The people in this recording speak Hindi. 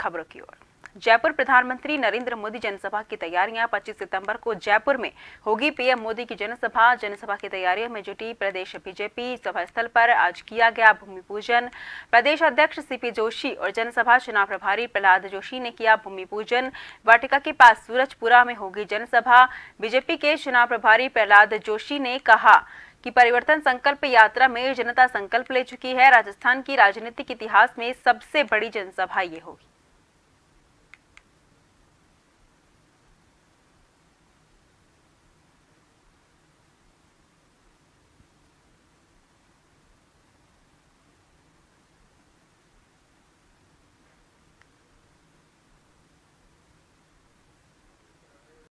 खबरों की ओर जयपुर प्रधानमंत्री नरेंद्र मोदी जनसभा की तैयारियां 25 सितंबर को जयपुर में होगी पीएम मोदी की जनसभा जनसभा की तैयारियों में जुटी प्रदेश बीजेपी सभा स्थल पर आज किया गया भूमि पूजन प्रदेश अध्यक्ष सीपी जोशी और जनसभा चुनाव प्रभारी प्रहलाद जोशी ने किया भूमि पूजन वाटिका के पास सूरजपुरा में होगी जनसभा बीजेपी के चुनाव प्रभारी प्रहलाद जोशी ने कहा कि परिवर्तन संकल्प यात्रा में जनता संकल्प ले चुकी है राजस्थान की राजनीतिक इतिहास में सबसे बड़ी जनसभा ये होगी